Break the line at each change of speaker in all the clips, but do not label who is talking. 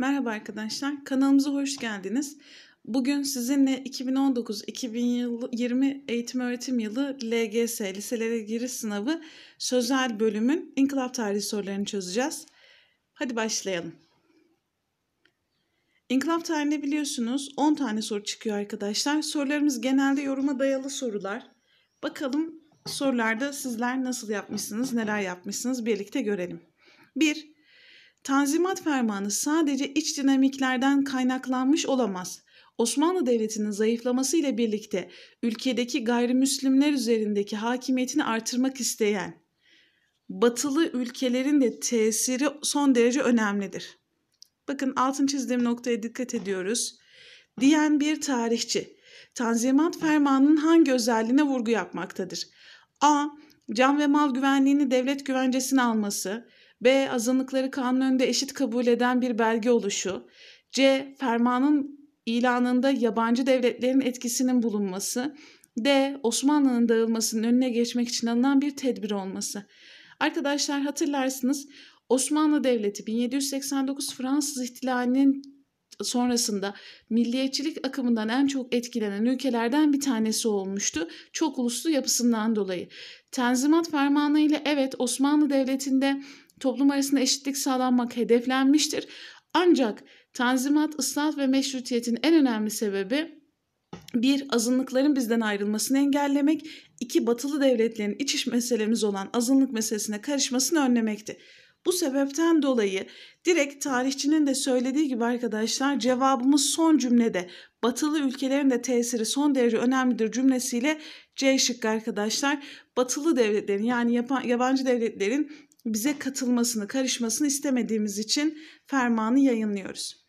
Merhaba arkadaşlar, kanalımıza hoş geldiniz. Bugün sizinle 2019-2020 eğitim öğretim yılı LGS, liselere giriş sınavı sözel bölümün inkılap tarihi sorularını çözeceğiz. Hadi başlayalım. İnkılap tarihinde biliyorsunuz 10 tane soru çıkıyor arkadaşlar. Sorularımız genelde yoruma dayalı sorular. Bakalım sorularda sizler nasıl yapmışsınız, neler yapmışsınız birlikte görelim. 1. Tanzimat Fermanı sadece iç dinamiklerden kaynaklanmış olamaz. Osmanlı Devleti'nin zayıflaması ile birlikte ülkedeki gayrimüslimler üzerindeki hakimiyetini artırmak isteyen batılı ülkelerin de tesiri son derece önemlidir. Bakın altın çizdiğim noktaya dikkat ediyoruz. Diyen bir tarihçi, Tanzimat Fermanı'nın hangi özelliğine vurgu yapmaktadır? A. Can ve mal güvenliğini devlet güvencesine alması, B. Azınlıkları kanun önünde eşit kabul eden bir belge oluşu. C. Fermanın ilanında yabancı devletlerin etkisinin bulunması. D. Osmanlı'nın dağılmasının önüne geçmek için alınan bir tedbir olması. Arkadaşlar hatırlarsınız Osmanlı Devleti 1789 Fransız ihtilalinin sonrasında milliyetçilik akımından en çok etkilenen ülkelerden bir tanesi olmuştu. Çok uluslu yapısından dolayı. Tenzimat fermanı ile evet Osmanlı Devleti'nde toplum arasında eşitlik sağlanmak hedeflenmiştir. Ancak Tanzimat, ıslah ve meşrutiyetin en önemli sebebi bir, azınlıkların bizden ayrılmasını engellemek, iki, batılı devletlerin iç iş meselemiz olan azınlık meselesine karışmasını önlemekti. Bu sebepten dolayı direkt tarihçinin de söylediği gibi arkadaşlar cevabımız son cümlede batılı ülkelerin de tesiri son derece önemlidir cümlesiyle C şıkkı arkadaşlar batılı devletlerin yani yapan, yabancı devletlerin bize katılmasını, karışmasını istemediğimiz için fermanı yayınlıyoruz.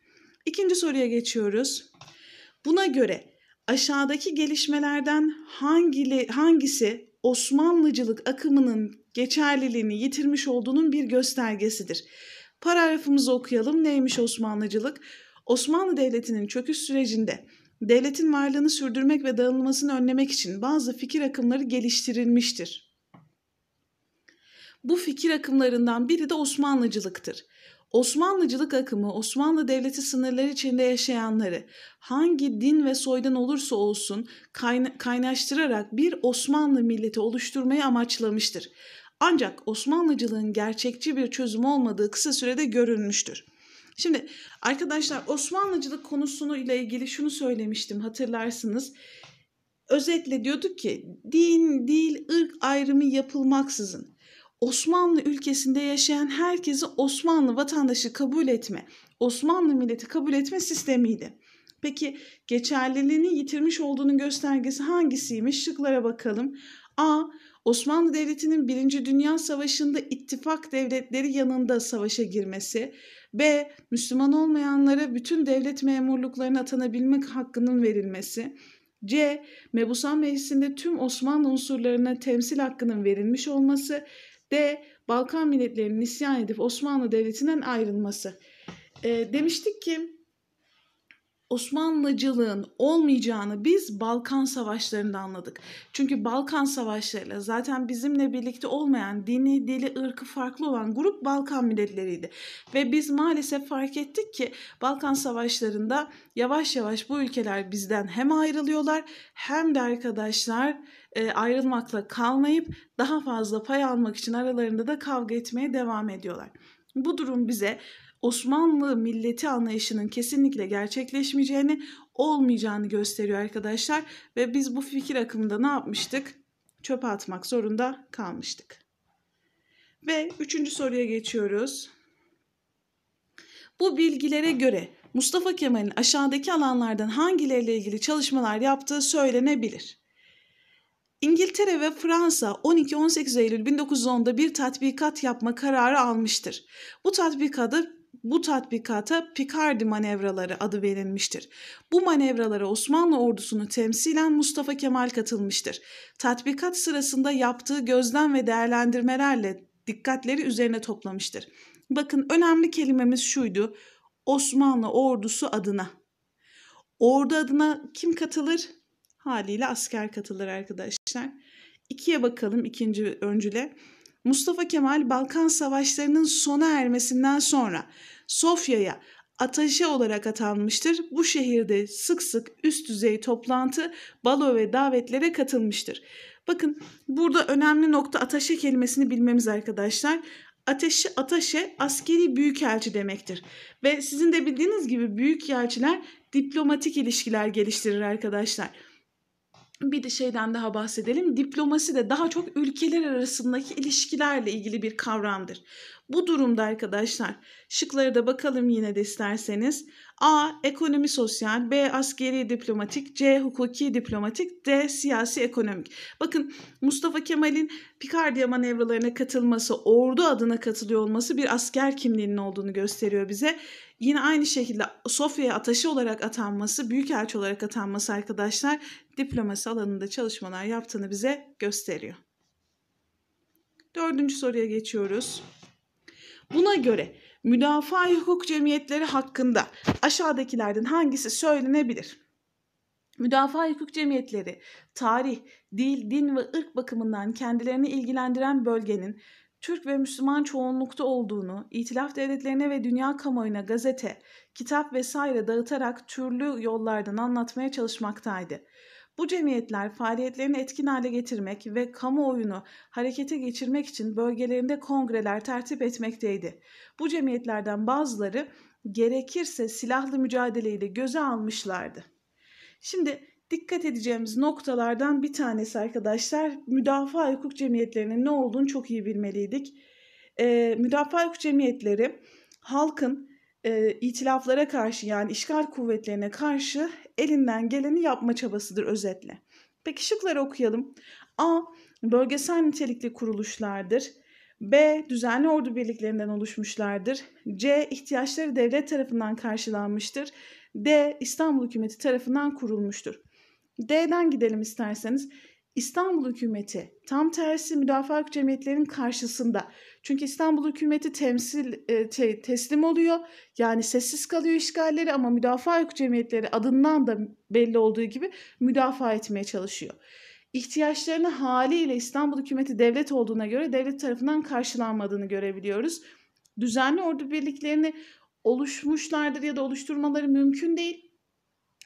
İkinci soruya geçiyoruz. Buna göre aşağıdaki gelişmelerden hangili, hangisi Osmanlıcılık akımının geçerliliğini yitirmiş olduğunun bir göstergesidir? Paragrafımızı okuyalım. Neymiş Osmanlıcılık? Osmanlı Devleti'nin çöküş sürecinde devletin varlığını sürdürmek ve dağılmasını önlemek için bazı fikir akımları geliştirilmiştir. Bu fikir akımlarından biri de Osmanlıcılıktır. Osmanlıcılık akımı Osmanlı Devleti sınırları içinde yaşayanları hangi din ve soydan olursa olsun kaynaştırarak bir Osmanlı milleti oluşturmayı amaçlamıştır. Ancak Osmanlıcılığın gerçekçi bir çözüm olmadığı kısa sürede görülmüştür. Şimdi arkadaşlar Osmanlıcılık konusunu ile ilgili şunu söylemiştim hatırlarsınız. Özetle diyorduk ki din, dil, ırk ayrımı yapılmaksızın Osmanlı ülkesinde yaşayan herkesi Osmanlı vatandaşı kabul etme, Osmanlı milleti kabul etme sistemiydi. Peki geçerliliğini yitirmiş olduğunun göstergesi hangisiymiş? Şıklara bakalım. A. Osmanlı Devleti'nin 1. Dünya Savaşı'nda ittifak devletleri yanında savaşa girmesi. B. Müslüman olmayanlara bütün devlet memurluklarına atanabilmek hakkının verilmesi. C. Mebusan Meclisi'nde tüm Osmanlı unsurlarına temsil hakkının verilmiş olması. D. Balkan milletlerinin isyan edip Osmanlı Devleti'nden ayrılması. E, demiştik ki Osmanlıcılığın olmayacağını biz Balkan Savaşları'nda anladık. Çünkü Balkan Savaşları'yla zaten bizimle birlikte olmayan dini, dili, ırkı farklı olan grup Balkan milletleriydi. Ve biz maalesef fark ettik ki Balkan Savaşları'nda yavaş yavaş bu ülkeler bizden hem ayrılıyorlar hem de arkadaşlar e, ayrılmakla kalmayıp daha fazla pay almak için aralarında da kavga etmeye devam ediyorlar. Bu durum bize Osmanlı milleti anlayışının kesinlikle gerçekleşmeyeceğini, olmayacağını gösteriyor arkadaşlar ve biz bu fikir akımında ne yapmıştık? Çöpe atmak zorunda kalmıştık. Ve üçüncü soruya geçiyoruz. Bu bilgilere göre Mustafa Kemal'in aşağıdaki alanlardan hangileriyle ilgili çalışmalar yaptığı söylenebilir. İngiltere ve Fransa 12-18 Eylül 1910'da bir tatbikat yapma kararı almıştır. Bu tatbikada bu tatbikata Picardi manevraları adı verilmiştir. Bu manevralara Osmanlı ordusunu temsilen Mustafa Kemal katılmıştır. Tatbikat sırasında yaptığı gözlem ve değerlendirmelerle dikkatleri üzerine toplamıştır. Bakın önemli kelimemiz şuydu. Osmanlı ordusu adına. Ordu adına kim katılır? Haliyle asker katılır arkadaşlar. İkiye bakalım ikinci öncüle. Mustafa Kemal Balkan Savaşları'nın sona ermesinden sonra Sofya'ya ataşe olarak atanmıştır. Bu şehirde sık sık üst düzey toplantı, balo ve davetlere katılmıştır. Bakın burada önemli nokta ataşe kelimesini bilmemiz arkadaşlar. Ateşi ataşe askeri büyükelçi demektir. Ve sizin de bildiğiniz gibi büyükelçiler diplomatik ilişkiler geliştirir arkadaşlar bir de şeyden daha bahsedelim. Diplomasi de daha çok ülkeler arasındaki ilişkilerle ilgili bir kavramdır. Bu durumda arkadaşlar şıkları da bakalım yine de isterseniz. A. Ekonomi sosyal, B. Askeri diplomatik, C. Hukuki diplomatik, D. Siyasi ekonomik. Bakın Mustafa Kemal'in Picardia manevralarına katılması, ordu adına katılıyor olması bir asker kimliğinin olduğunu gösteriyor bize. Yine aynı şekilde Sofya'ya ataşı olarak atanması, büyükelçi olarak atanması arkadaşlar diplomasi alanında çalışmalar yaptığını bize gösteriyor. Dördüncü soruya geçiyoruz. Buna göre müdafaa hukuk cemiyetleri hakkında aşağıdakilerden hangisi söylenebilir? Müdafaa hukuk cemiyetleri tarih, dil, din ve ırk bakımından kendilerini ilgilendiren bölgenin Türk ve Müslüman çoğunlukta olduğunu, itilaf devletlerine ve dünya kamuoyuna gazete, kitap vesaire dağıtarak türlü yollardan anlatmaya çalışmaktaydı. Bu cemiyetler faaliyetlerini etkin hale getirmek ve kamuoyunu harekete geçirmek için bölgelerinde kongreler tertip etmekteydi. Bu cemiyetlerden bazıları gerekirse silahlı mücadeleyi de göze almışlardı. Şimdi dikkat edeceğimiz noktalardan bir tanesi arkadaşlar müdafaa hukuk cemiyetlerinin ne olduğunu çok iyi bilmeliydik. Ee, müdafaa hukuk cemiyetleri halkın e, itilaflara karşı yani işgal kuvvetlerine karşı elinden geleni yapma çabasıdır özetle. Peki şıkları okuyalım. A. Bölgesel nitelikli kuruluşlardır. B. Düzenli ordu birliklerinden oluşmuşlardır. C. ihtiyaçları devlet tarafından karşılanmıştır. D. İstanbul hükümeti tarafından kurulmuştur. D'den gidelim isterseniz. İstanbul hükümeti tam tersi müdafaa hak cemiyetlerinin karşısında. Çünkü İstanbul hükümeti temsil e, te, teslim oluyor. Yani sessiz kalıyor işgalleri ama müdafaa cemiyetleri adından da belli olduğu gibi müdafaa etmeye çalışıyor. İhtiyaçlarını haliyle İstanbul hükümeti devlet olduğuna göre devlet tarafından karşılanmadığını görebiliyoruz. Düzenli ordu birliklerini oluşmuşlardır ya da oluşturmaları mümkün değil.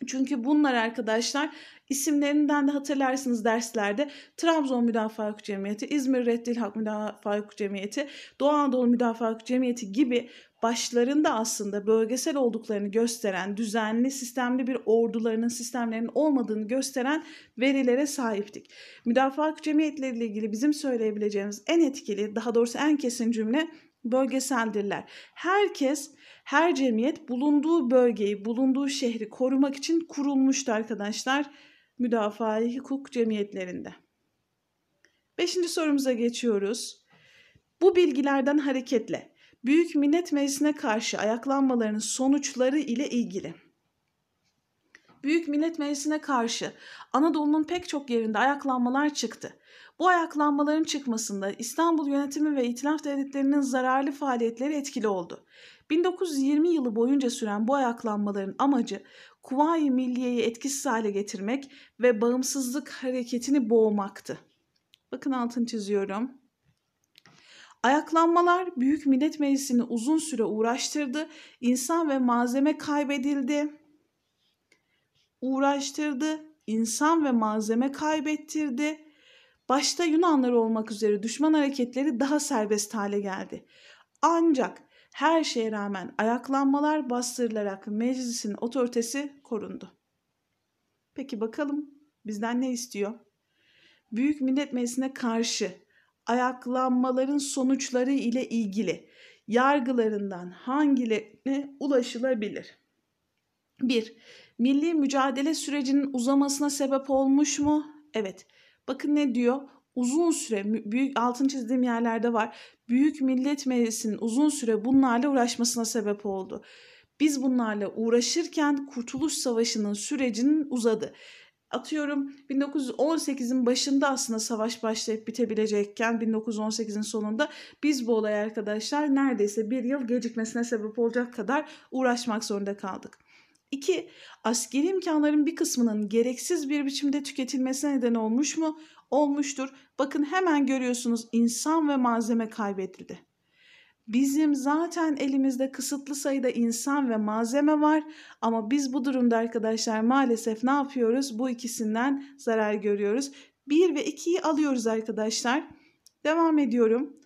Çünkü bunlar arkadaşlar isimlerinden de hatırlarsınız derslerde Trabzon Müdafaa Hukuk Cemiyeti, İzmir Reddil Hak Müdafaa Hukuk Cemiyeti, Doğu Anadolu Müdafaa Hukuk Cemiyeti gibi başlarında aslında bölgesel olduklarını gösteren, düzenli, sistemli bir ordularının, sistemlerinin olmadığını gösteren verilere sahiptik. Müdafaa hukuk ile ilgili bizim söyleyebileceğimiz en etkili, daha doğrusu en kesin cümle bölgeseldirler. Herkes her cemiyet bulunduğu bölgeyi, bulunduğu şehri korumak için kurulmuştu arkadaşlar müdafaa hukuk cemiyetlerinde. Beşinci sorumuza geçiyoruz. Bu bilgilerden hareketle Büyük Millet Meclisi'ne karşı ayaklanmaların sonuçları ile ilgili. Büyük Millet Meclisi'ne karşı Anadolu'nun pek çok yerinde ayaklanmalar çıktı. Bu ayaklanmaların çıkmasında İstanbul yönetimi ve itilaf devletlerinin zararlı faaliyetleri etkili oldu. 1920 yılı boyunca süren bu ayaklanmaların amacı Kuvayi Milliye'yi etkisiz hale getirmek ve bağımsızlık hareketini boğmaktı. Bakın altını çiziyorum. Ayaklanmalar Büyük Millet Meclisi'ni uzun süre uğraştırdı. İnsan ve malzeme kaybedildi. Uğraştırdı, insan ve malzeme kaybettirdi başta Yunanlar olmak üzere düşman hareketleri daha serbest hale geldi. Ancak her şeye rağmen ayaklanmalar bastırılarak meclisin otoritesi korundu. Peki bakalım bizden ne istiyor? Büyük Millet Meclisi'ne karşı ayaklanmaların sonuçları ile ilgili yargılarından hangilerine ulaşılabilir? 1. Milli mücadele sürecinin uzamasına sebep olmuş mu? Evet. Bakın ne diyor? Uzun süre büyük altın çizdiğim yerlerde var. Büyük Millet Meclisi'nin uzun süre bunlarla uğraşmasına sebep oldu. Biz bunlarla uğraşırken Kurtuluş Savaşı'nın sürecinin uzadı atıyorum 1918'in başında aslında savaş başlayıp bitebilecekken 1918'in sonunda biz bu olay arkadaşlar neredeyse bir yıl gecikmesine sebep olacak kadar uğraşmak zorunda kaldık. İki Askeri imkanların bir kısmının gereksiz bir biçimde tüketilmesine neden olmuş mu? Olmuştur. Bakın hemen görüyorsunuz insan ve malzeme kaybedildi. Bizim zaten elimizde kısıtlı sayıda insan ve malzeme var ama biz bu durumda arkadaşlar maalesef ne yapıyoruz? Bu ikisinden zarar görüyoruz. 1 ve 2'yi alıyoruz arkadaşlar. Devam ediyorum.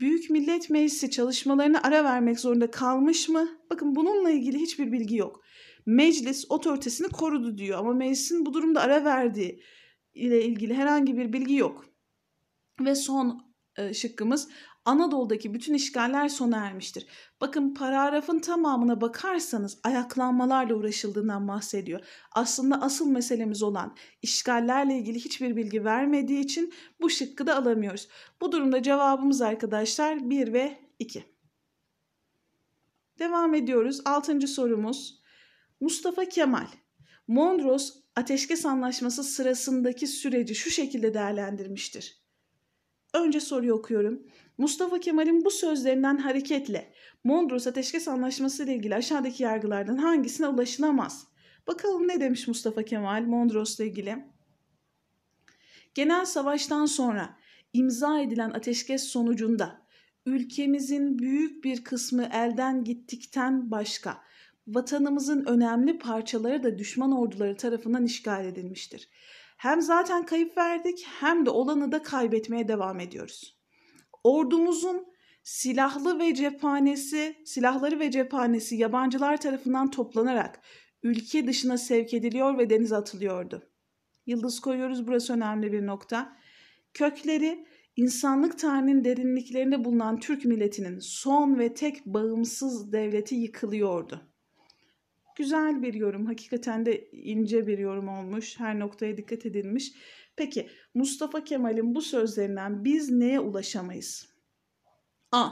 Büyük Millet Meclisi çalışmalarına ara vermek zorunda kalmış mı? Bakın bununla ilgili hiçbir bilgi yok meclis otoritesini korudu diyor. Ama meclisin bu durumda ara verdiği ile ilgili herhangi bir bilgi yok. Ve son e, şıkkımız Anadolu'daki bütün işgaller sona ermiştir. Bakın paragrafın tamamına bakarsanız ayaklanmalarla uğraşıldığından bahsediyor. Aslında asıl meselemiz olan işgallerle ilgili hiçbir bilgi vermediği için bu şıkkı da alamıyoruz. Bu durumda cevabımız arkadaşlar 1 ve 2. Devam ediyoruz. 6. sorumuz Mustafa Kemal, Mondros Ateşkes Anlaşması sırasındaki süreci şu şekilde değerlendirmiştir. Önce soruyu okuyorum. Mustafa Kemal'in bu sözlerinden hareketle Mondros Ateşkes Anlaşması ile ilgili aşağıdaki yargılardan hangisine ulaşılamaz? Bakalım ne demiş Mustafa Kemal Mondros ile ilgili? Genel savaştan sonra imza edilen ateşkes sonucunda ülkemizin büyük bir kısmı elden gittikten başka vatanımızın önemli parçaları da düşman orduları tarafından işgal edilmiştir. Hem zaten kayıp verdik hem de olanı da kaybetmeye devam ediyoruz. Ordumuzun silahlı ve cephanesi, silahları ve cephanesi yabancılar tarafından toplanarak ülke dışına sevk ediliyor ve denize atılıyordu. Yıldız koyuyoruz burası önemli bir nokta. Kökleri insanlık tarihinin derinliklerinde bulunan Türk milletinin son ve tek bağımsız devleti yıkılıyordu. Güzel bir yorum. Hakikaten de ince bir yorum olmuş. Her noktaya dikkat edilmiş. Peki Mustafa Kemal'in bu sözlerinden biz neye ulaşamayız? A.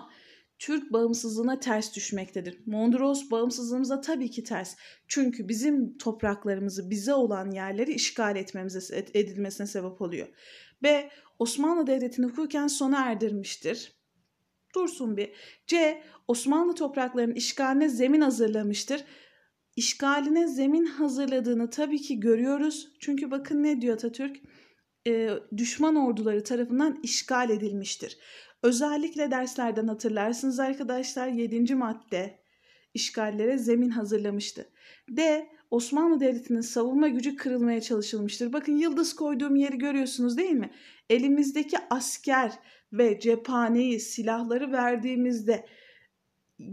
Türk bağımsızlığına ters düşmektedir. Mondros bağımsızlığımıza tabii ki ters. Çünkü bizim topraklarımızı, bize olan yerleri işgal etmemize edilmesine sebep oluyor. B. Osmanlı Devleti'ni hukuken sona erdirmiştir. Dursun bir. C. Osmanlı topraklarının işgaline zemin hazırlamıştır işgaline zemin hazırladığını tabii ki görüyoruz. Çünkü bakın ne diyor Atatürk? E, düşman orduları tarafından işgal edilmiştir. Özellikle derslerden hatırlarsınız arkadaşlar 7. madde işgallere zemin hazırlamıştı. D. Osmanlı Devleti'nin savunma gücü kırılmaya çalışılmıştır. Bakın yıldız koyduğum yeri görüyorsunuz değil mi? Elimizdeki asker ve cephaneyi, silahları verdiğimizde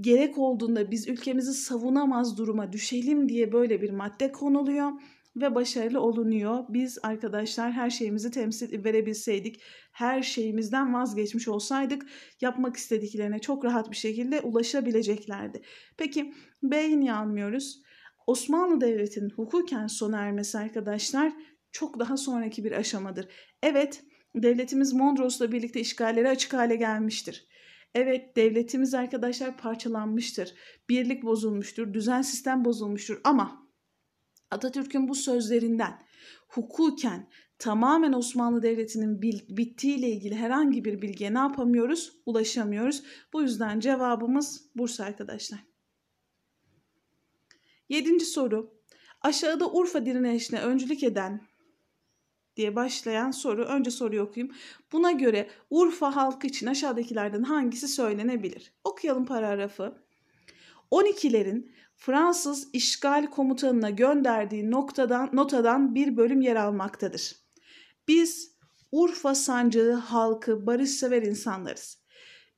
gerek olduğunda biz ülkemizi savunamaz duruma düşelim diye böyle bir madde konuluyor ve başarılı olunuyor. Biz arkadaşlar her şeyimizi temsil verebilseydik, her şeyimizden vazgeçmiş olsaydık yapmak istediklerine çok rahat bir şekilde ulaşabileceklerdi. Peki beyin niye almıyoruz? Osmanlı Devleti'nin hukuken sona ermesi arkadaşlar çok daha sonraki bir aşamadır. Evet, devletimiz Mondros'la birlikte işgallere açık hale gelmiştir. Evet devletimiz arkadaşlar parçalanmıştır. Birlik bozulmuştur, düzen sistem bozulmuştur ama Atatürk'ün bu sözlerinden hukuken tamamen Osmanlı Devleti'nin bittiğiyle ilgili herhangi bir bilgiye ne yapamıyoruz? Ulaşamıyoruz. Bu yüzden cevabımız Bursa arkadaşlar. Yedinci soru. Aşağıda Urfa direnişine öncülük eden diye başlayan soru. Önce soruyu okuyayım. Buna göre Urfa halkı için aşağıdakilerden hangisi söylenebilir? Okuyalım paragrafı. 12'lerin Fransız işgal komutanına gönderdiği noktadan, notadan bir bölüm yer almaktadır. Biz Urfa sancağı halkı barışsever insanlarız.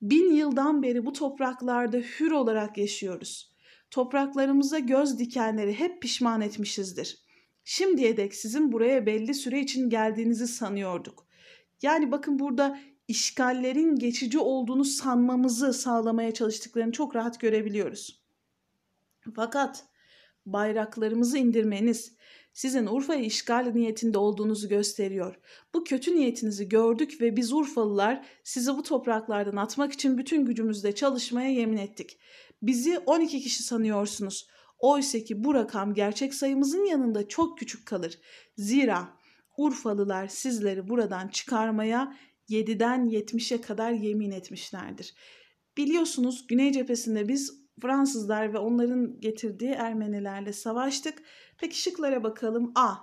Bin yıldan beri bu topraklarda hür olarak yaşıyoruz. Topraklarımıza göz dikenleri hep pişman etmişizdir.'' Şimdiye dek sizin buraya belli süre için geldiğinizi sanıyorduk. Yani bakın burada işgallerin geçici olduğunu sanmamızı sağlamaya çalıştıklarını çok rahat görebiliyoruz. Fakat bayraklarımızı indirmeniz sizin Urfa'yı işgal niyetinde olduğunuzu gösteriyor. Bu kötü niyetinizi gördük ve biz Urfalılar sizi bu topraklardan atmak için bütün gücümüzle çalışmaya yemin ettik. Bizi 12 kişi sanıyorsunuz. Oysa ki bu rakam gerçek sayımızın yanında çok küçük kalır. Zira Urfalılar sizleri buradan çıkarmaya 7'den 70'e kadar yemin etmişlerdir. Biliyorsunuz Güney cephesinde biz Fransızlar ve onların getirdiği Ermenilerle savaştık. Peki şıklara bakalım. A.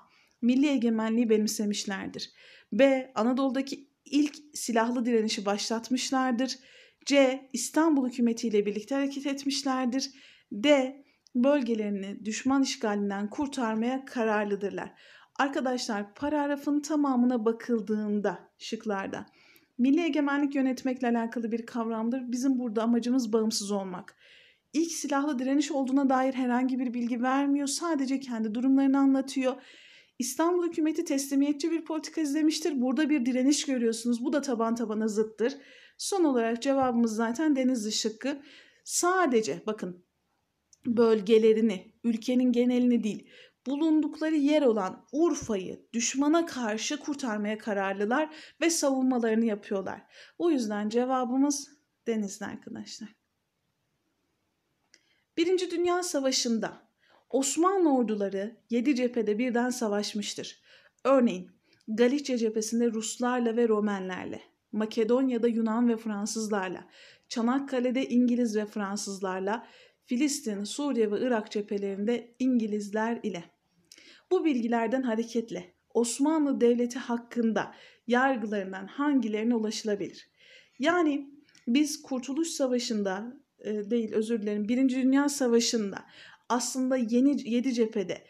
Milli egemenliği benimsemişlerdir. B. Anadolu'daki ilk silahlı direnişi başlatmışlardır. C. İstanbul hükümetiyle birlikte hareket etmişlerdir. D bölgelerini düşman işgalinden kurtarmaya kararlıdırlar. Arkadaşlar paragrafın tamamına bakıldığında şıklarda milli egemenlik yönetmekle alakalı bir kavramdır. Bizim burada amacımız bağımsız olmak. İlk silahlı direniş olduğuna dair herhangi bir bilgi vermiyor. Sadece kendi durumlarını anlatıyor. İstanbul hükümeti teslimiyetçi bir politika izlemiştir. Burada bir direniş görüyorsunuz. Bu da taban tabana zıttır. Son olarak cevabımız zaten Denizli şıkkı. Sadece bakın bölgelerini, ülkenin genelini değil, bulundukları yer olan Urfa'yı düşmana karşı kurtarmaya kararlılar ve savunmalarını yapıyorlar. O yüzden cevabımız Denizli arkadaşlar. Birinci Dünya Savaşı'nda Osmanlı orduları 7 cephede birden savaşmıştır. Örneğin Galicia cephesinde Ruslarla ve Romenlerle, Makedonya'da Yunan ve Fransızlarla, Çanakkale'de İngiliz ve Fransızlarla, Filistin, Suriye ve Irak cephelerinde İngilizler ile. Bu bilgilerden hareketle Osmanlı Devleti hakkında yargılarından hangilerine ulaşılabilir? Yani biz Kurtuluş Savaşı'nda e, değil özür dilerim Birinci Dünya Savaşı'nda aslında yeni yedi cephede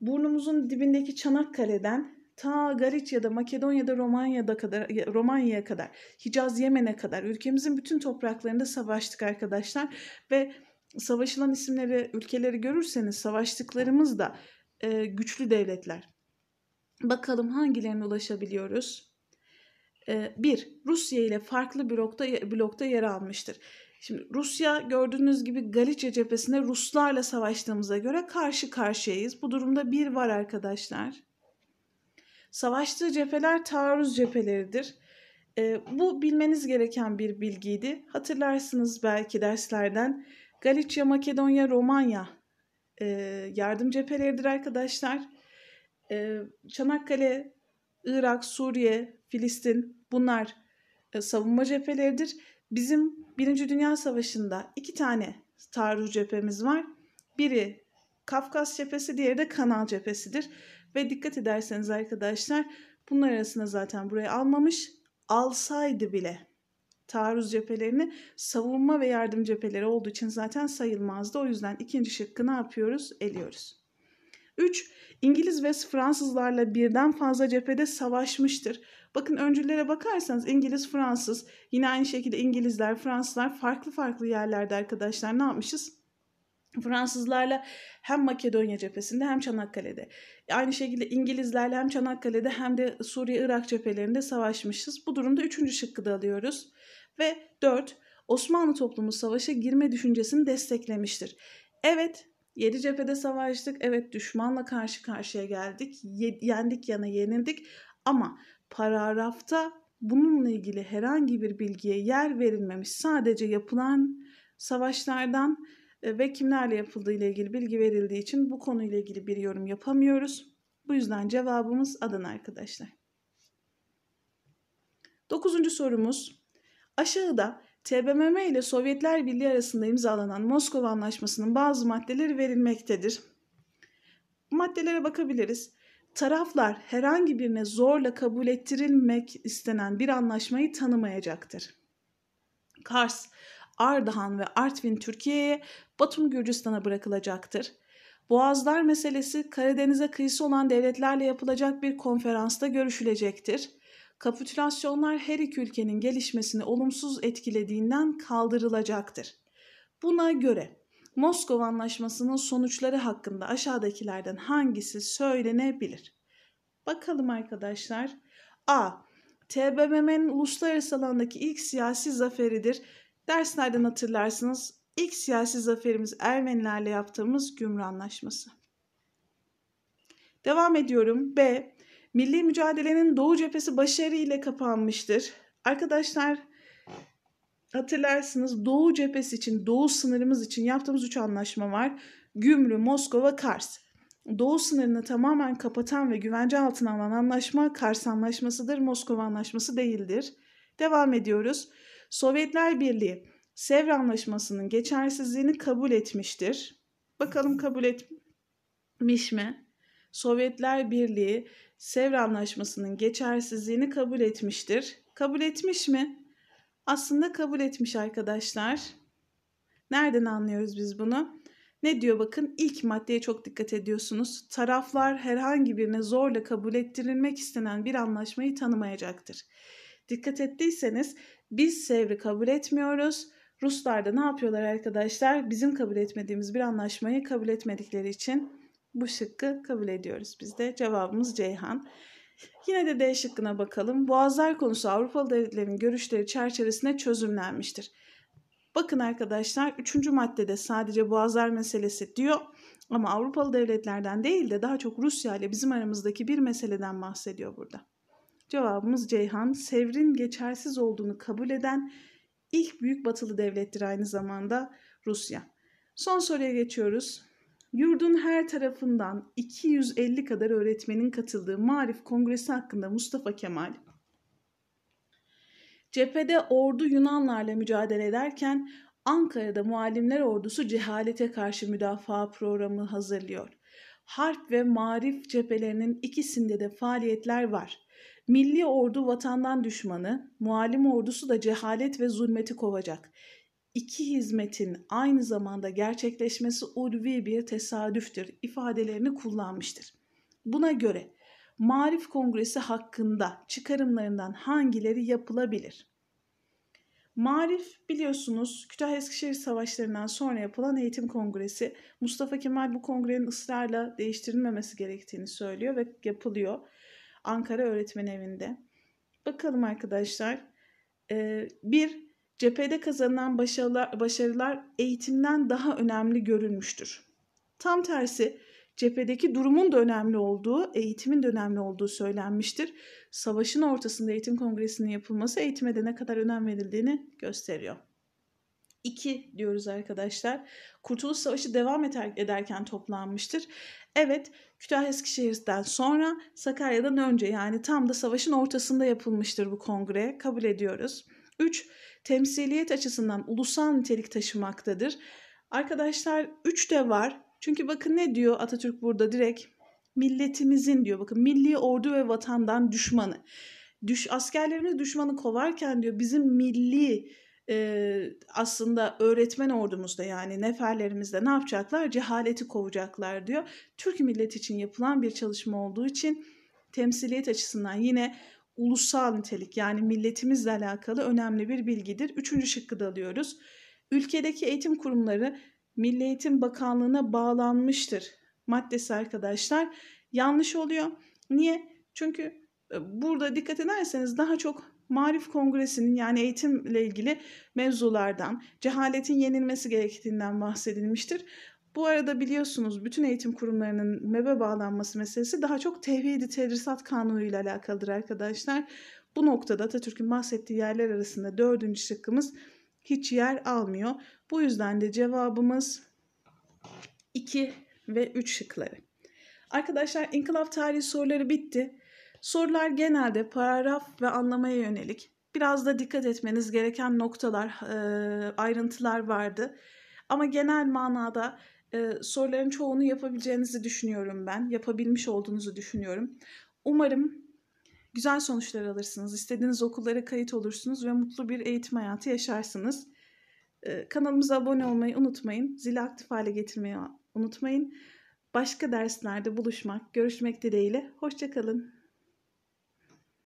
burnumuzun dibindeki Çanakkale'den ta Galicia'da, Makedonya'da, Romanya'da kadar, Romanya'ya kadar, Hicaz, Yemen'e kadar ülkemizin bütün topraklarında savaştık arkadaşlar ve savaşılan isimleri, ülkeleri görürseniz savaştıklarımız da e, güçlü devletler. Bakalım hangilerine ulaşabiliyoruz? E, bir, Rusya ile farklı blokta, blokta yer almıştır. Şimdi Rusya gördüğünüz gibi Galicia cephesinde Ruslarla savaştığımıza göre karşı karşıyayız. Bu durumda bir var arkadaşlar. Savaştığı cepheler taarruz cepheleridir. E, bu bilmeniz gereken bir bilgiydi. Hatırlarsınız belki derslerden. Galicia, Makedonya, Romanya e, yardım cepheleridir arkadaşlar. E, Çanakkale, Irak, Suriye, Filistin bunlar e, savunma cepheleridir. Bizim Birinci Dünya Savaşı'nda iki tane taarruz cephemiz var. Biri Kafkas cephesi, diğeri de Kanal cephesidir. Ve dikkat ederseniz arkadaşlar bunlar arasında zaten buraya almamış. Alsaydı bile taarruz cephelerini savunma ve yardım cepheleri olduğu için zaten sayılmazdı. O yüzden ikinci şıkkı ne yapıyoruz? Eliyoruz. 3. İngiliz ve Fransızlarla birden fazla cephede savaşmıştır. Bakın öncülere bakarsanız İngiliz, Fransız, yine aynı şekilde İngilizler, Fransızlar farklı farklı yerlerde arkadaşlar ne yapmışız? Fransızlarla hem Makedonya cephesinde hem Çanakkale'de. Aynı şekilde İngilizlerle hem Çanakkale'de hem de Suriye-Irak cephelerinde savaşmışız. Bu durumda üçüncü şıkkı da alıyoruz. Ve dört, Osmanlı toplumu savaşa girme düşüncesini desteklemiştir. Evet, yedi cephede savaştık. Evet, düşmanla karşı karşıya geldik. yendik yana yenildik. Ama paragrafta bununla ilgili herhangi bir bilgiye yer verilmemiş. Sadece yapılan savaşlardan e, ve kimlerle yapıldığı ile ilgili bilgi verildiği için bu konuyla ilgili bir yorum yapamıyoruz. Bu yüzden cevabımız Adana arkadaşlar. Dokuzuncu sorumuz. Aşağıda TBMM ile Sovyetler Birliği arasında imzalanan Moskova Anlaşması'nın bazı maddeleri verilmektedir. Maddelere bakabiliriz. Taraflar herhangi birine zorla kabul ettirilmek istenen bir anlaşmayı tanımayacaktır. Kars Ardahan ve Artvin Türkiye'ye, Batum Gürcistan'a bırakılacaktır. Boğazlar meselesi Karadeniz'e kıyısı olan devletlerle yapılacak bir konferansta görüşülecektir. Kapitülasyonlar her iki ülkenin gelişmesini olumsuz etkilediğinden kaldırılacaktır. Buna göre Moskova Anlaşması'nın sonuçları hakkında aşağıdakilerden hangisi söylenebilir? Bakalım arkadaşlar. A. TBMM'nin uluslararası alandaki ilk siyasi zaferidir Derslerden hatırlarsınız ilk siyasi zaferimiz Ermenilerle yaptığımız Gümrü Anlaşması. Devam ediyorum. B. Milli mücadelenin Doğu cephesi başarıyla kapanmıştır. Arkadaşlar hatırlarsınız Doğu cephesi için, Doğu sınırımız için yaptığımız üç anlaşma var. Gümrü, Moskova, Kars. Doğu sınırını tamamen kapatan ve güvence altına alan anlaşma Kars Anlaşması'dır. Moskova Anlaşması değildir. Devam ediyoruz. Sovyetler Birliği Sevr Anlaşması'nın geçersizliğini kabul etmiştir. Bakalım kabul etmiş mi? Sovyetler Birliği Sevr Anlaşması'nın geçersizliğini kabul etmiştir. Kabul etmiş mi? Aslında kabul etmiş arkadaşlar. Nereden anlıyoruz biz bunu? Ne diyor bakın ilk maddeye çok dikkat ediyorsunuz. Taraflar herhangi birine zorla kabul ettirilmek istenen bir anlaşmayı tanımayacaktır. Dikkat ettiyseniz biz Sevr'i kabul etmiyoruz. Ruslar da ne yapıyorlar arkadaşlar? Bizim kabul etmediğimiz bir anlaşmayı kabul etmedikleri için bu şıkkı kabul ediyoruz biz de. Cevabımız Ceyhan. Yine de D şıkkına bakalım. Boğazlar konusu Avrupalı devletlerin görüşleri çerçevesinde çözümlenmiştir. Bakın arkadaşlar 3. maddede sadece boğazlar meselesi diyor ama Avrupalı devletlerden değil de daha çok Rusya ile bizim aramızdaki bir meseleden bahsediyor burada. Cevabımız Ceyhan. Sevr'in geçersiz olduğunu kabul eden ilk büyük batılı devlettir aynı zamanda Rusya. Son soruya geçiyoruz. Yurdun her tarafından 250 kadar öğretmenin katıldığı Marif Kongresi hakkında Mustafa Kemal Cephede ordu Yunanlarla mücadele ederken Ankara'da muallimler ordusu cehalete karşı müdafaa programı hazırlıyor. Harp ve marif cephelerinin ikisinde de faaliyetler var. Milli ordu vatandan düşmanı, muallim ordusu da cehalet ve zulmeti kovacak. İki hizmetin aynı zamanda gerçekleşmesi ulvi bir tesadüftür ifadelerini kullanmıştır. Buna göre Marif Kongresi hakkında çıkarımlarından hangileri yapılabilir? Marif biliyorsunuz Kütahya Eskişehir Savaşları'ndan sonra yapılan eğitim kongresi Mustafa Kemal bu kongrenin ısrarla değiştirilmemesi gerektiğini söylüyor ve yapılıyor. Ankara Öğretmen Evi'nde. Bakalım arkadaşlar. E, bir, cephede kazanılan başarılar, başarılar eğitimden daha önemli görülmüştür. Tam tersi cephedeki durumun da önemli olduğu, eğitimin de önemli olduğu söylenmiştir. Savaşın ortasında eğitim kongresinin yapılması eğitime de ne kadar önem verildiğini gösteriyor. 2 diyoruz arkadaşlar. Kurtuluş Savaşı devam ederken toplanmıştır. Evet Kütahya Eskişehir'den sonra Sakarya'dan önce yani tam da savaşın ortasında yapılmıştır bu kongre kabul ediyoruz. 3. Temsiliyet açısından ulusal nitelik taşımaktadır. Arkadaşlar 3 de var. Çünkü bakın ne diyor Atatürk burada direkt milletimizin diyor bakın milli ordu ve vatandan düşmanı. Düş, askerlerimiz düşmanı kovarken diyor bizim milli e, aslında öğretmen ordumuzda yani neferlerimizde ne yapacaklar? Cehaleti kovacaklar diyor. Türk milleti için yapılan bir çalışma olduğu için temsiliyet açısından yine ulusal nitelik yani milletimizle alakalı önemli bir bilgidir. Üçüncü şıkkı da alıyoruz. Ülkedeki eğitim kurumları Milli Eğitim Bakanlığı'na bağlanmıştır maddesi arkadaşlar yanlış oluyor. Niye? Çünkü e, burada dikkat ederseniz daha çok Marif Kongresi'nin yani eğitimle ilgili mevzulardan, cehaletin yenilmesi gerektiğinden bahsedilmiştir. Bu arada biliyorsunuz bütün eğitim kurumlarının MEB'e bağlanması meselesi daha çok tevhidi tedrisat kanunu ile alakalıdır arkadaşlar. Bu noktada Atatürk'ün bahsettiği yerler arasında dördüncü şıkkımız hiç yer almıyor. Bu yüzden de cevabımız 2 ve 3 şıkları. Arkadaşlar inkılap tarihi soruları bitti. Sorular genelde paragraf ve anlamaya yönelik. Biraz da dikkat etmeniz gereken noktalar, e, ayrıntılar vardı. Ama genel manada e, soruların çoğunu yapabileceğinizi düşünüyorum ben. Yapabilmiş olduğunuzu düşünüyorum. Umarım güzel sonuçlar alırsınız. İstediğiniz okullara kayıt olursunuz ve mutlu bir eğitim hayatı yaşarsınız. E, kanalımıza abone olmayı unutmayın. Zili aktif hale getirmeyi unutmayın. Başka derslerde buluşmak, görüşmek dileğiyle. Hoşçakalın.